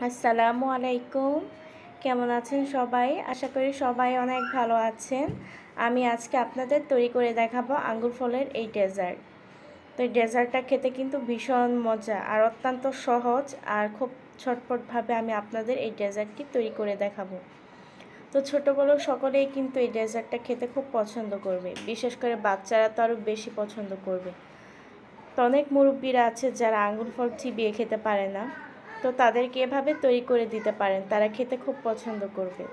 আসসালামু আলাইকুম কেমন আছেন সবাই আশা করি সবাই অনেক ভালো আছেন আমি আজকে আপনাদের তৈরি করে দেখাবো আঙ্গুর ফলের এই ডেজার্ট তো এই ডেজার্টটা খেতে কিন্তু ভীষণ মজা আর অত্যন্ত সহজ আর খুব ছটফটভাবে আমি আপনাদের এই ডেজার্টটি তৈরি করে দেখাবো তো ছোটো সকলেই কিন্তু এই ডেজার্টটা খেতে খুব পছন্দ করবে বিশেষ করে বাচ্চারা তো আরও বেশি পছন্দ করবে তো অনেক মুরব্বীরা আছে যারা আঙ্গুর ফল চিবিয়ে খেতে পারে না তো তাদেরকে এভাবে তৈরি করে দিতে পারেন তারা খেতে খুব পছন্দ করবে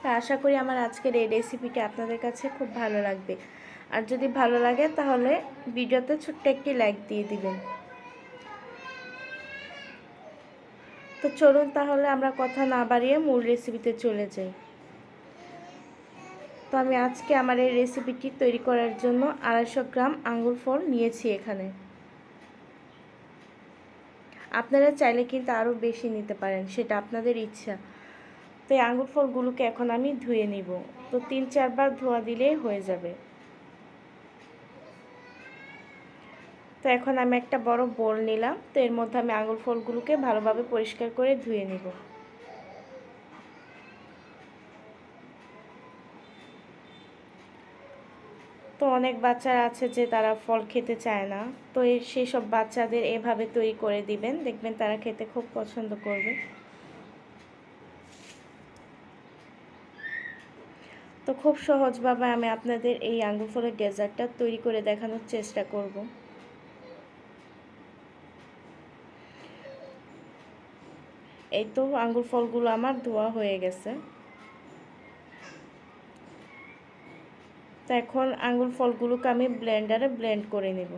তা আশা করি আমার আজকের এই রেসিপিটি আপনাদের কাছে খুব ভালো লাগবে আর যদি ভালো লাগে তাহলে ভিডিওতে ছোট্ট একটি লাইক দিয়ে দিবেন তো চলুন তাহলে আমরা কথা না বাড়িয়ে মূল রেসিপিতে চলে যাই তো আমি আজকে আমার এই রেসিপিটি তৈরি করার জন্য আড়াইশো গ্রাম আঙুর ফল নিয়েছি এখানে আপনারা চাইলে কিন্তু আরও বেশি নিতে পারেন সেটা আপনাদের ইচ্ছা তো এই আঙুর ফলগুলোকে এখন আমি ধুয়ে নিব তো তিন চারবার ধোয়া দিলেই হয়ে যাবে তো এখন আমি একটা বড় বোল নিলাম তো এর মধ্যে আমি আঙুর ফলগুলোকে ভালোভাবে পরিষ্কার করে ধুয়ে নিব তো অনেক বাচ্চারা আছে যে তারা ফল খেতে চায় না তো সেই সব বাচ্চাদের এভাবে তৈরি করে দিবেন দেখবেন তারা খেতে খুব পছন্দ করবে তো খুব সহজভাবে আমি আপনাদের এই আঙ্গুর ফলের ডেজার্টটা তৈরি করে দেখানোর চেষ্টা করব এই তো আঙ্গুর ফলগুলো আমার ধোয়া হয়ে গেছে তো এখন আঙুল ফলগুলোকে আমি ব্লেন্ডারে ব্লেন্ড করে নেব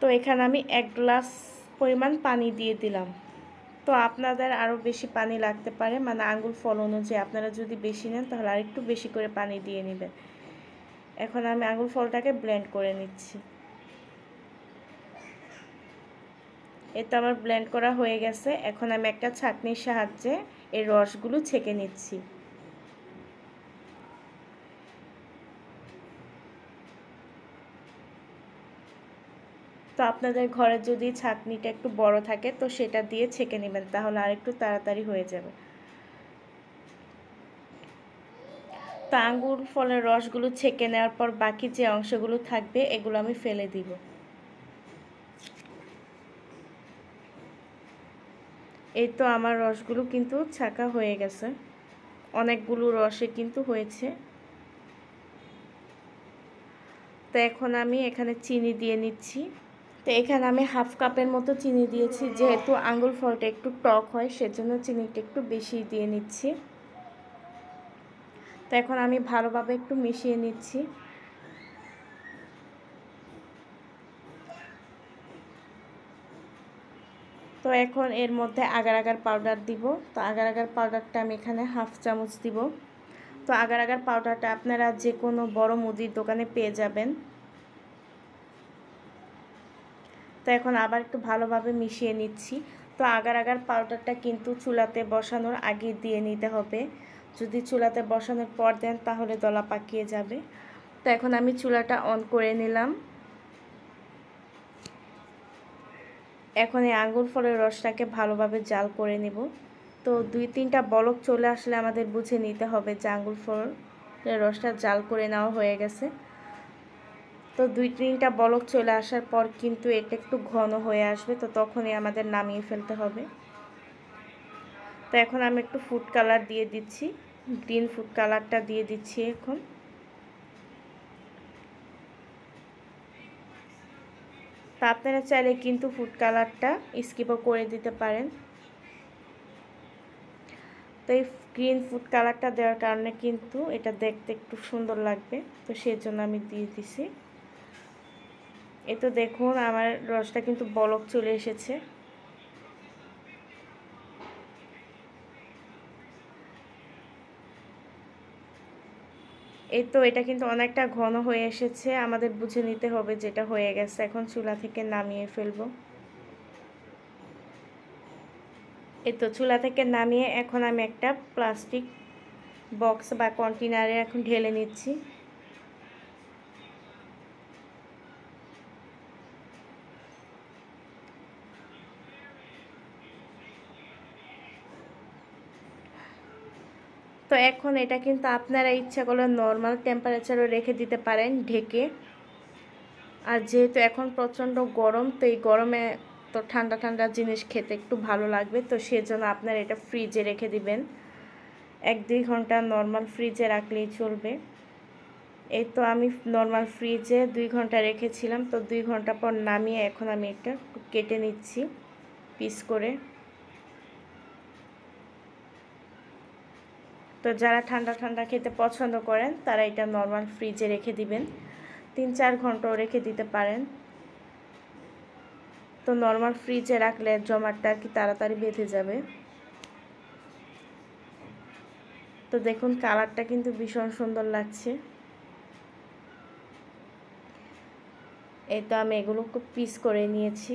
তো এখানে আমি এক গ্লাস পরিমাণ পানি দিয়ে দিলাম তো আপনাদের আরও বেশি পানি লাগতে পারে মানে আঙুল ফল অনুযায়ী আপনারা যদি বেশি নেন তাহলে আর একটু বেশি করে পানি দিয়ে নেবেন এখন আমি আঙুল ফলটাকে ব্লেন্ড করে নিচ্ছি এ তো আমার ব্লেন্ড করা হয়ে গেছে এখন আমি একটা ছাঁকনির সাহায্যে এর রসগুলো ছেঁকে নিচ্ছি তো আপনাদের ঘরে যদি ছাঁকনিটা একটু বড় থাকে তো সেটা দিয়ে ছেঁকে নেবেন তাহলে আর একটু তাড়াতাড়ি হয়ে যাবে তো আঙ্গুর ফলের রসগুলো ছেঁকে নেওয়ার পর বাকি যে অংশগুলো থাকবে এগুলো আমি ফেলে দিব এই তো আমার রসগুলো কিন্তু ছাকা হয়ে গেছে অনেকগুলো রসে কিন্তু হয়েছে তো এখন আমি এখানে চিনি দিয়ে নিচ্ছি তো এখানে আমি হাফ কাপের মতো চিনি দিয়েছি যেহেতু আঙুল ফলটা একটু টক হয় সেজন্য চিনিটা একটু বেশি দিয়ে নিচ্ছি তো এখন আমি ভালোভাবে একটু মিশিয়ে নিচ্ছি তো এখন এর মধ্যে আগার আগার পাউডার দিব তো আগার আগার পাউডারটা আমি এখানে হাফ চামচ দিব তো আগার আগার পাউডারটা আপনারা যে কোনো বড় মুদির দোকানে পেয়ে যাবেন তো এখন আবার একটু ভালোভাবে মিশিয়ে নিচ্ছি তো আগার আগার পাউডারটা কিন্তু চুলাতে বসানোর আগে দিয়ে নিতে হবে যদি চুলাতে বসানোর পর দেন তাহলে দলা পাকিয়ে যাবে তো এখন আমি চুলাটা অন করে নিলাম এখন এই আঙুর ফলের রসটাকে ভালোভাবে জাল করে নেব তো দুই তিনটা বলক চলে আসলে আমাদের বুঝে নিতে হবে যে আঙুর ফলের রসটা জাল করে নেওয়া হয়ে গেছে তো দুই তিনটা বলক চলে আসার পর কিন্তু এটা একটু ঘন হয়ে আসবে তো তখনই আমাদের নামিয়ে ফেলতে হবে তো এখন আমি একটু ফুড কালার দিয়ে দিচ্ছি গ্রিন ফুড কালারটা দিয়ে দিচ্ছি এখন তো আপনারা চাইলে কিন্তু ফুড কালারটা স্কিপও করে দিতে পারেন তো এই গ্রিন ফুড কালারটা দেওয়ার কারণে কিন্তু এটা দেখতে একটু সুন্দর লাগবে তো সেই জন্য আমি দিয়ে দিছি এ তো দেখুন আমার রসটা কিন্তু বলক চলে এসেছে এই তো এটা কিন্তু অনেকটা ঘন হয়ে এসেছে আমাদের বুঝে নিতে হবে যেটা হয়ে গেছে এখন চুলা থেকে নামিয়ে ফেলবো এই তো চুলা থেকে নামিয়ে এখন আমি একটা প্লাস্টিক বক্স বা কন্টেনারে এখন ঢেলে নিচ্ছি তো এখন এটা কিন্তু আপনারা ইচ্ছা করলে নর্মাল টেম্পারেচারও রেখে দিতে পারেন ঢেকে আর যেহেতু এখন প্রচণ্ড গরম তো এই গরমে তো ঠান্ডা ঠান্ডা জিনিস খেতে একটু ভালো লাগবে তো সেজন্য আপনারা এটা ফ্রিজে রেখে দিবেন এক দুই ঘন্টা নর্মাল ফ্রিজে রাখলেই চলবে এই তো আমি নর্মাল ফ্রিজে দুই ঘন্টা রেখেছিলাম তো দুই ঘন্টা পর নামিয়ে এখন আমি এটা কেটে নিচ্ছি পিস করে তো যারা ঠান্ডা ঠান্ডা খেতে পছন্দ করেন তারা এটা নর্মাল ফ্রিজে রেখে দিবেন তিন চার ঘন্টাও রেখে দিতে পারেন তো নর্মাল ফ্রিজে রাখলে জমাটটা আর কি তাড়াতাড়ি বেঁধে যাবে তো দেখুন কালারটা কিন্তু ভীষণ সুন্দর লাগছে এই তো আমি খুব পিস করে নিয়েছি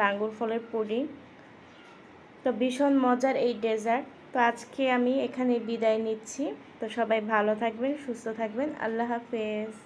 বাঙ্গুর ফলের পুরি তো ভীষণ মজার এই ডেজার্ট তো আজকে আমি এখানে বিদায় নিচ্ছি তো সবাই ভালো থাকবেন সুস্থ থাকবেন আল্লাহ হাফেজ